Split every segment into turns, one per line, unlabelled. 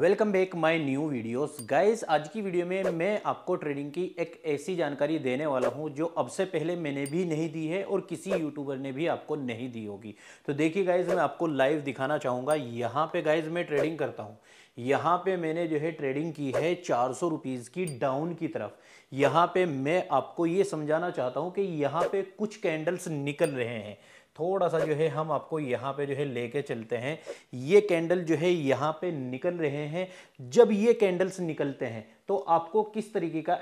welcome back my new videos guys आज की video में मैं आपको ट्रेडिंग की एक ऐसी जानकारी देने वाला हूं जो अब से पहले मैंने भी नहीं दी है और किसी यूट्यूबर ने भी आपको नहीं दी होगी तो देखिए गाइस मैं आपको लाइव दिखाना चाहूँगा यहाँ पे गाइस मैं ट्रेडिंग करता हूँ यहाँ पे मैंने जो है ट्रेडिंग की है चार सौ की डाउन की तरफ यहाँ पे मैं आपको ये समझाना चाहता हूँ कि यहाँ पे कुछ कैंडल्स निकल रहे हैं थोड़ा सा जो है हम आपको यहाँ पे जो है लेके चलते हैं ये कैंडल जो है यहाँ पे निकल रहे हैं जब ये कैंडल्स निकलते हैं तो आपको किस तरीके का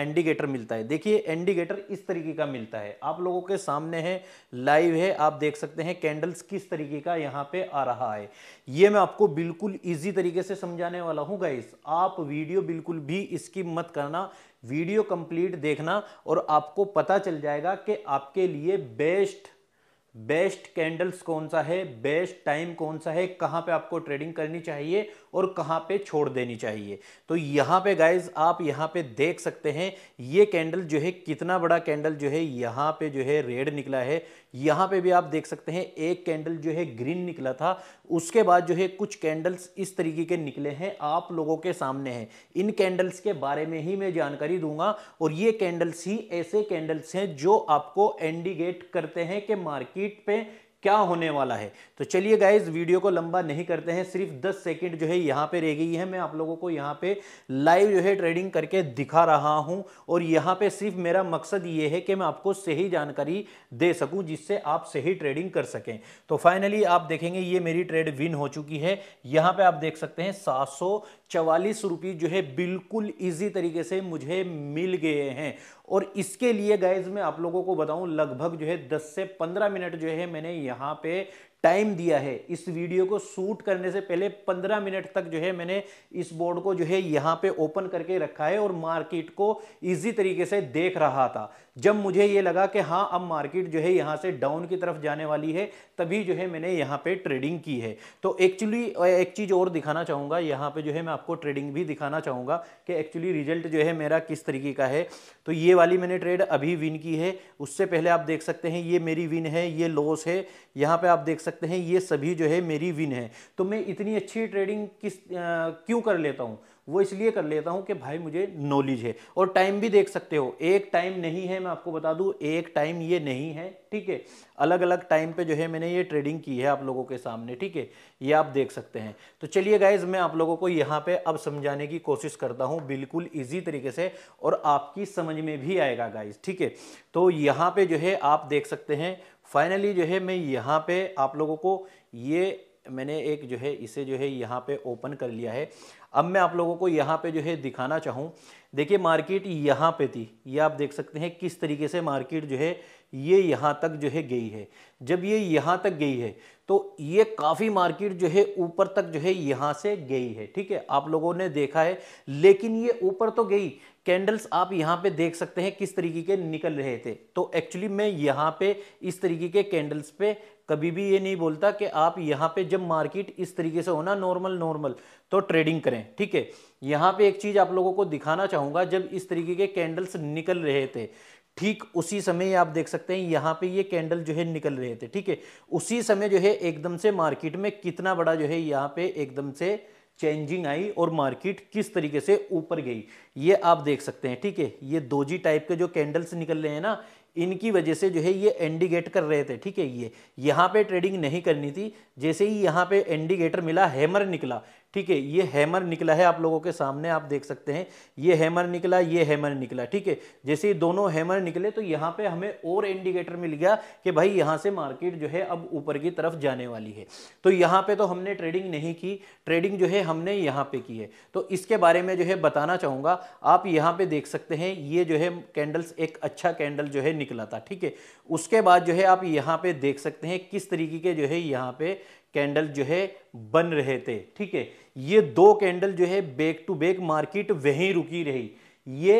इंडिकेटर मिलता है देखिए इंडिकेटर इस तरीके का मिलता है आप लोगों के सामने है लाइव है आप देख सकते हैं कैंडल्स किस तरीके का यहाँ पे आ रहा है ये मैं आपको बिल्कुल ईजी तरीके से समझाने वाला हूँ गाइस आप वीडियो बिल्कुल भी इसकी मत करना वीडियो कंप्लीट देखना और आपको पता चल जाएगा कि आपके लिए बेस्ट बेस्ट कैंडल्स कौन सा है बेस्ट टाइम कौन सा है कहाँ पे आपको ट्रेडिंग करनी चाहिए और कहाँ पे छोड़ देनी चाहिए तो यहाँ पे गाइज आप यहाँ पे देख सकते हैं ये कैंडल जो है कितना बड़ा कैंडल जो है यहाँ पे जो है रेड निकला है यहाँ पे भी आप देख सकते हैं एक कैंडल जो है ग्रीन निकला था उसके बाद जो है कुछ कैंडल्स इस तरीके के निकले हैं आप लोगों के सामने हैं इन कैंडल्स के बारे में ही मैं जानकारी दूंगा और ये कैंडल्स ही ऐसे कैंडल्स हैं जो आपको इंडिकेट करते हैं कि मार्केट पे क्या होने वाला है तो चलिए गाइज वीडियो को लंबा नहीं करते हैं सिर्फ 10 सेकंड जो है यहाँ पे रह गई है मैं आप लोगों को यहाँ पे लाइव जो है ट्रेडिंग करके दिखा रहा हूँ और यहाँ पे सिर्फ मेरा मकसद ये है कि मैं आपको सही जानकारी दे सकूँ जिससे आप सही ट्रेडिंग कर सकें तो फाइनली आप देखेंगे ये मेरी ट्रेड विन हो चुकी है यहाँ पे आप देख सकते हैं सात सौ जो है बिल्कुल ईजी तरीके से मुझे मिल गए हैं और इसके लिए गाइज मैं आप लोगों को बताऊं लगभग जो है दस से पंद्रह मिनट जो है मैंने यहाँ पे टाइम दिया है इस वीडियो को शूट करने से पहले 15 मिनट तक जो है मैंने इस बोर्ड को जो है यहाँ पे ओपन करके रखा है और मार्केट को इजी तरीके से देख रहा था जब मुझे ये लगा कि हाँ अब मार्केट जो है यहाँ से डाउन की तरफ जाने वाली है तभी जो है मैंने यहाँ पे ट्रेडिंग की है तो एक्चुअली एक चीज़ और दिखाना चाहूँगा यहाँ पे जो है मैं आपको ट्रेडिंग भी दिखाना चाहूँगा कि एक्चुअली रिजल्ट जो है मेरा किस तरीके का है तो ये वाली मैंने ट्रेड अभी विन की है उससे पहले आप देख सकते हैं ये मेरी विन है ये लॉस है यहाँ पर आप देख सकते सकते हैं ये सभी जो है मेरी विन है तो मैं इतनी अच्छी ट्रेडिंग किस क्यों कर लेता हूँ वो इसलिए कर लेता हूँ कि भाई मुझे नॉलेज है और टाइम भी देख सकते हो एक टाइम नहीं है मैं आपको बता दूँ एक टाइम ये नहीं है ठीक है अलग अलग टाइम पे जो है मैंने ये ट्रेडिंग की है आप लोगों के सामने ठीक है ये आप देख सकते हैं तो चलिए गाइज मैं आप लोगों को यहाँ पे अब समझाने की कोशिश करता हूँ बिल्कुल ईजी तरीके से और आपकी समझ में भी आएगा गाइज ठीक है तो यहाँ पर जो है आप देख सकते हैं फाइनली जो है मैं यहाँ पे आप लोगों को ये मैंने एक जो है इसे जो है यहाँ पे ओपन कर लिया है अब मैं आप लोगों को यहाँ पे जो है दिखाना चाहूँ देखिए मार्केट यहाँ पे थी ये आप देख सकते हैं किस तरीके से मार्केट जो है ये यहाँ तक जो है गई है जब ये यहाँ तक गई है तो ये काफ़ी मार्केट जो है ऊपर तक जो है यहाँ से गई है ठीक है आप लोगों ने देखा है लेकिन ये ऊपर तो गई कैंडल्स आप यहाँ पे देख सकते हैं किस तरीके के निकल रहे थे तो एक्चुअली मैं यहाँ पे इस तरीके के कैंडल्स पे कभी भी ये नहीं बोलता कि आप यहाँ पे जब मार्केट इस तरीके से होना नॉर्मल नॉर्मल तो ट्रेडिंग करें ठीक है यहाँ पे एक चीज़ आप लोगों को दिखाना चाहूँगा जब इस तरीके के कैंडल्स निकल रहे थे ठीक उसी समय आप देख सकते हैं यहाँ पे ये कैंडल जो है निकल रहे थे ठीक है उसी समय जो है एकदम से मार्केट में कितना बड़ा जो है यहाँ पे एकदम से चेंजिंग आई और मार्केट किस तरीके से ऊपर गई ये आप देख सकते हैं ठीक है ये दोजी टाइप के जो कैंडल्स निकल रहे हैं ना इनकी वजह से जो है ये एंडिगेट कर रहे थे ठीक है ये यहाँ पे ट्रेडिंग नहीं करनी थी जैसे ही यहाँ पे एंडिगेटर मिला हैमर निकला ठीक है ये हैमर निकला है आप लोगों के सामने आप देख सकते हैं ये हैमर निकला ये हैमर निकला ठीक है जैसे दोनों हैमर निकले तो यहाँ पे हमें और इंडिकेटर मिल गया कि भाई यहाँ से मार्केट जो है अब ऊपर की तरफ जाने वाली है तो यहाँ पे तो हमने ट्रेडिंग नहीं की ट्रेडिंग जो है हमने यहाँ पे की है तो इसके बारे में जो है बताना चाहूँगा आप यहाँ पे देख सकते हैं ये जो है कैंडल्स एक अच्छा कैंडल जो है निकला था ठीक है उसके बाद जो है आप यहाँ पे देख सकते हैं किस तरीके के जो है यहाँ पे कैंडल जो है बन रहे थे ठीक है ये दो कैंडल जो है बैक टू बेक मार्केट वहीं रुकी रही ये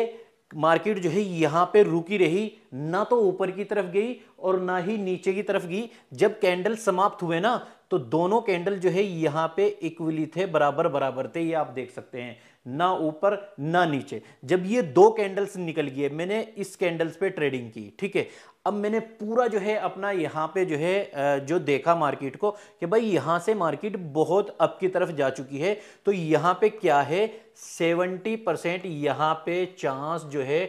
मार्केट जो है यहाँ पे रुकी रही ना तो ऊपर की तरफ गई और ना ही नीचे की तरफ गई जब कैंडल समाप्त हुए ना तो दोनों कैंडल जो है यहाँ पे इक्वली थे बराबर बराबर थे ये आप देख सकते हैं ना ऊपर ना नीचे जब ये दो कैंडल्स निकल गए मैंने इस कैंडल्स पे ट्रेडिंग की ठीक है अब मैंने पूरा जो है अपना यहाँ पे जो है जो देखा मार्केट को कि भाई यहाँ से मार्केट बहुत अप की तरफ जा चुकी है तो यहाँ पे क्या है 70 परसेंट यहाँ पे चांस जो है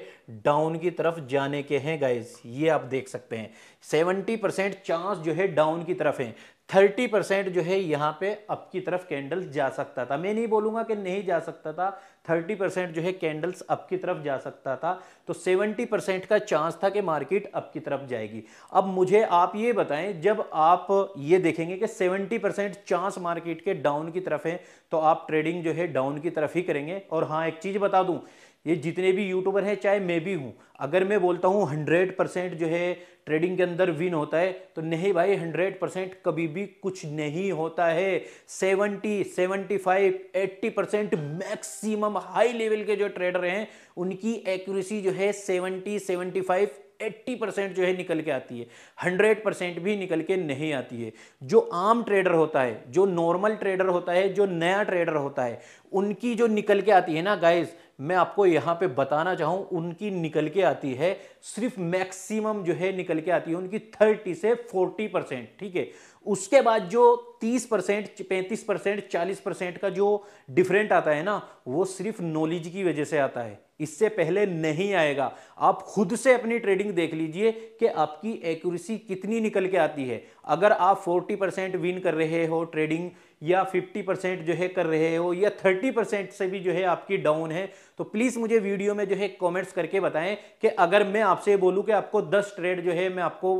डाउन की तरफ जाने के हैं गाइज ये आप देख सकते हैं 70 परसेंट चांस जो है डाउन की तरफ है थर्टी परसेंट जो है यहाँ पे अप की तरफ कैंडल्स जा सकता था मैं नहीं बोलूँगा कि नहीं जा सकता था थर्टी परसेंट जो है कैंडल्स अप की तरफ जा सकता था तो सेवेंटी परसेंट का चांस था कि मार्केट अप की तरफ जाएगी अब मुझे आप ये बताएं जब आप ये देखेंगे कि सेवेंटी परसेंट चांस मार्केट के डाउन की तरफ है तो आप ट्रेडिंग जो है डाउन की तरफ ही करेंगे और हाँ एक चीज़ बता दूँ ये जितने भी यूट्यूबर हैं चाहे मैं भी हूँ अगर मैं बोलता हूँ हंड्रेड परसेंट जो है ट्रेडिंग के अंदर विन होता है तो नहीं भाई हंड्रेड परसेंट कभी भी कुछ नहीं होता है seventy seventy five eighty percent maximum high level के जो ट्रेडर हैं उनकी एक्यूरेसी जो है seventy seventy five eighty percent जो है निकल के आती है हंड्रेड परसेंट भी निकल के नहीं आती है जो आम ट्रेडर होता है जो नॉर्मल ट्रेडर होता है जो नया ट्रेडर होता है उनकी जो निकल के आती है ना गाइस मैं आपको यहाँ पे बताना चाहूँ उनकी निकल के आती है सिर्फ मैक्सिमम जो है निकल के आती है उनकी थर्टी से फोर्टी परसेंट ठीक है उसके बाद जो तीस परसेंट पैंतीस परसेंट चालीस परसेंट का जो डिफरेंट आता है ना वो सिर्फ नॉलेज की वजह से आता है इससे पहले नहीं आएगा आप खुद से अपनी ट्रेडिंग देख लीजिए कि आपकी एक्यूरेसी कितनी निकल के आती है अगर आप 40 परसेंट विन कर रहे हो ट्रेडिंग या 50 परसेंट जो है कर रहे हो या 30 परसेंट से भी जो है आपकी डाउन है तो प्लीज़ मुझे वीडियो में जो है कमेंट्स करके बताएं कि अगर मैं आपसे बोलूँ कि आपको 10 ट्रेड जो है मैं आपको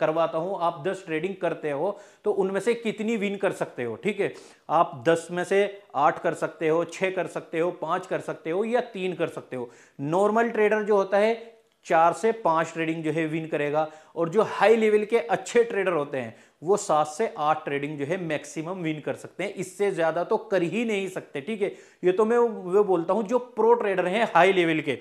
करवाता हूँ आप 10 ट्रेडिंग करते हो तो उनमें से कितनी विन कर सकते हो ठीक है आप 10 में से आठ कर सकते हो छः कर सकते हो पाँच कर सकते हो या तीन कर सकते हो नॉर्मल ट्रेडर जो होता है चार से पांच ट्रेडिंग जो है विन करेगा और जो हाई लेवल के अच्छे ट्रेडर होते हैं वो सात से आठ ट्रेडिंग जो है मैक्सिमम विन कर सकते हैं इससे ज्यादा तो कर ही नहीं सकते ठीक है ये तो मैं वो बोलता हूं जो प्रो ट्रेडर हैं हाई लेवल के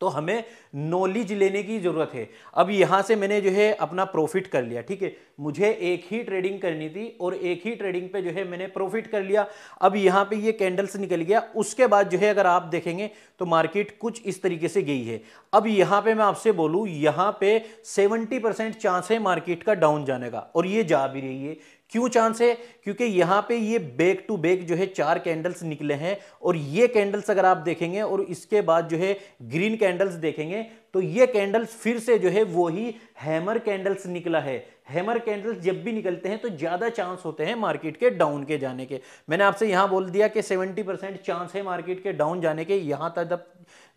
तो हमें नॉलेज लेने की ज़रूरत है अब यहाँ से मैंने जो है अपना प्रॉफिट कर लिया ठीक है मुझे एक ही ट्रेडिंग करनी थी और एक ही ट्रेडिंग पे जो है मैंने प्रॉफिट कर लिया अब यहाँ पे ये कैंडल्स निकल गया उसके बाद जो है अगर आप देखेंगे तो मार्केट कुछ इस तरीके से गई है अब यहाँ पे मैं आपसे बोलूँ यहाँ पे सेवेंटी चांस है मार्केट का डाउन जाने का और ये जा भी रही है क्यों चांस है क्योंकि यहां पे ये बैक टू बैक जो है चार कैंडल्स निकले हैं और ये कैंडल्स अगर आप देखेंगे और इसके बाद जो है ग्रीन कैंडल्स देखेंगे तो ये कैंडल्स फिर से जो है वो ही हैमर कैंडल्स निकला है हैमर कैंडल्स जब भी निकलते हैं तो ज़्यादा चांस होते हैं मार्केट के डाउन के जाने के मैंने आपसे यहाँ बोल दिया कि 70 परसेंट चांस है मार्केट के डाउन जाने के यहां तक जब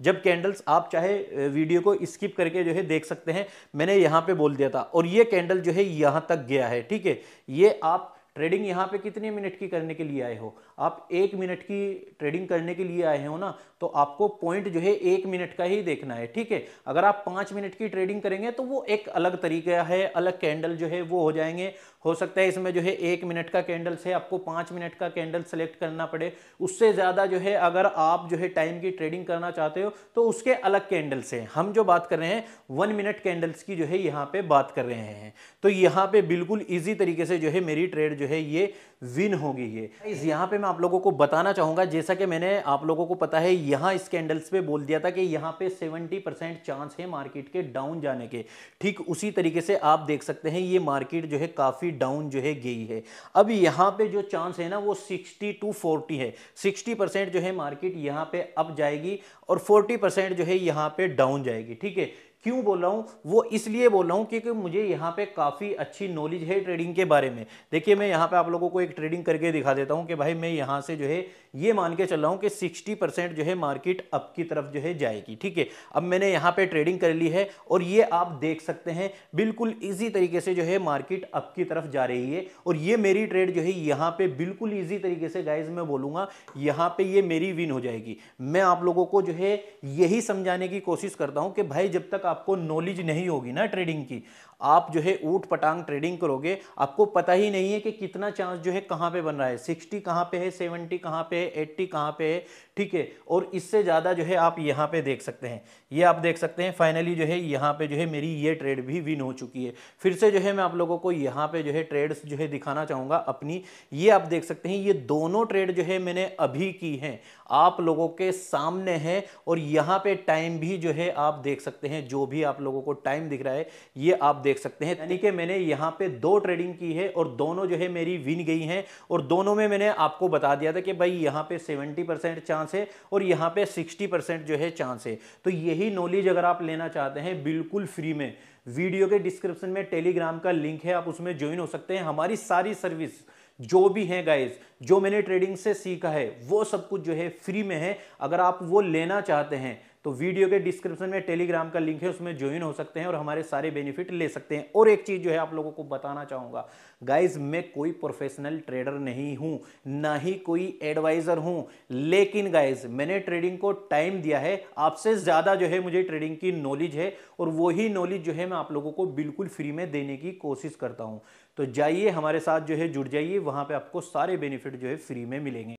जब कैंडल्स आप चाहे वीडियो को स्किप करके जो है देख सकते हैं मैंने यहाँ पे बोल दिया था और ये कैंडल जो है यहाँ तक गया है ठीक है ये आप ट्रेडिंग यहाँ पे कितने मिनट की करने के लिए आए हो आप एक मिनट की ट्रेडिंग करने के लिए आए हो ना तो आपको पॉइंट जो है एक मिनट का ही देखना है ठीक है अगर आप पांच मिनट की ट्रेडिंग करेंगे तो वो एक अलग तरीका है अलग कैंडल जो है वो हो जाएंगे हो सकता है इसमें जो है एक मिनट का कैंडल से आपको पांच मिनट का कैंडल सेलेक्ट करना पड़े उससे ज़्यादा जो है अगर आप जो है टाइम की ट्रेडिंग करना चाहते हो तो उसके अलग कैंडल्स हैं हम जो बात कर रहे हैं वन मिनट कैंडल्स की जो है यहाँ पे बात कर रहे हैं तो यहाँ पे बिल्कुल ईजी तरीके से जो है मेरी ट्रेड जो है ये विन होगी ये इस यहाँ पे मैं आप लोगों को बताना चाहूंगा जैसा कि मैंने आप लोगों को पता है इस स्कैंडल्स पे बोल दिया था कि यहाँ पे 70 परसेंट चांस है मार्केट के डाउन जाने के ठीक उसी तरीके से आप देख सकते हैं ये मार्केट जो है काफ़ी डाउन जो है गई है अब यहाँ पे जो चांस है ना वो 60 टू 40 है 60 परसेंट जो है मार्केट यहाँ पे अप जाएगी और 40 परसेंट जो है यहाँ पे डाउन जाएगी ठीक है क्यों बोल रहा हूँ वो इसलिए बोल रहा हूँ क्योंकि मुझे यहाँ पे काफ़ी अच्छी नॉलेज है ट्रेडिंग के बारे में देखिए मैं यहाँ पे आप लोगों को एक ट्रेडिंग करके दिखा देता हूँ कि भाई मैं यहाँ से जो है ये मान के चल रहा हूँ कि सिक्सटी परसेंट जो है मार्केट अप की तरफ जो है जाएगी ठीक है अब मैंने यहाँ पे ट्रेडिंग कर ली है और ये आप देख सकते हैं बिल्कुल ईजी तरीके से जो है मार्केट अप की तरफ जा रही है और ये मेरी ट्रेड जो है यहाँ पे बिल्कुल ईजी तरीके से गाइज मैं बोलूँगा यहाँ पर ये मेरी विन हो जाएगी मैं आप लोगों को जो है यही समझाने की कोशिश करता हूँ कि भाई जब तक आपको नॉलेज नहीं होगी ना ट्रेडिंग की आप जो है ऊट पटांग ट्रेडिंग करोगे आपको पता ही नहीं है कि कितना चांस जो है कहाँ पे बन रहा है सिक्सटी कहाँ पे है सेवेंटी कहाँ पे है एट्टी कहाँ पे है ठीक है और इससे ज़्यादा जो है आप यहाँ पे देख सकते हैं ये आप देख सकते हैं फाइनली जो है यहाँ पे जो है मेरी ये ट्रेड भी विन हो चुकी है फिर से जो है मैं आप लोगों को यहाँ पे जो है ट्रेड्स जो है दिखाना चाहूँगा अपनी ये आप देख सकते हैं ये दोनों ट्रेड जो है मैंने अभी की हैं आप लोगों के सामने हैं और यहाँ पे टाइम भी जो है आप देख सकते हैं जो भी आप लोगों को टाइम दिख रहा है ये आप देख सकते हैं यानी कि मैंने यहाँ पे दो ट्रेडिंग की है और दोनों जो है मेरी विन गई हैं और दोनों में मैंने आपको बता दिया था कि भाई यहाँ पर सेवेंटी परसेंट चांस चांस है और यहाँ पे 60 परसेंट जो है चांस है तो यही नॉलेज अगर आप लेना चाहते हैं बिल्कुल फ्री में वीडियो के डिस्क्रिप्शन में टेलीग्राम का लिंक है आप उसमें ज्वाइन हो सकते हैं हमारी सारी सर्विस जो भी है गाइज जो मैंने ट्रेडिंग से सीखा है वो सब कुछ जो है फ्री में है अगर आप वो लेना चाहते हैं तो वीडियो के डिस्क्रिप्शन में टेलीग्राम का लिंक है उसमें ज्वाइन हो सकते हैं और हमारे सारे बेनिफिट ले सकते हैं और एक चीज़ जो है आप लोगों को बताना चाहूँगा गाइज मैं कोई प्रोफेशनल ट्रेडर नहीं हूँ ना ही कोई एडवाइज़र हूँ लेकिन गाइज मैंने ट्रेडिंग को टाइम दिया है आपसे ज़्यादा जो है मुझे ट्रेडिंग की नॉलेज है और वही नॉलेज जो है मैं आप लोगों को बिल्कुल फ्री में देने की कोशिश करता हूँ तो जाइए हमारे साथ जो है जुड़ जाइए वहाँ पे आपको सारे बेनिफिट जो है फ्री में मिलेंगे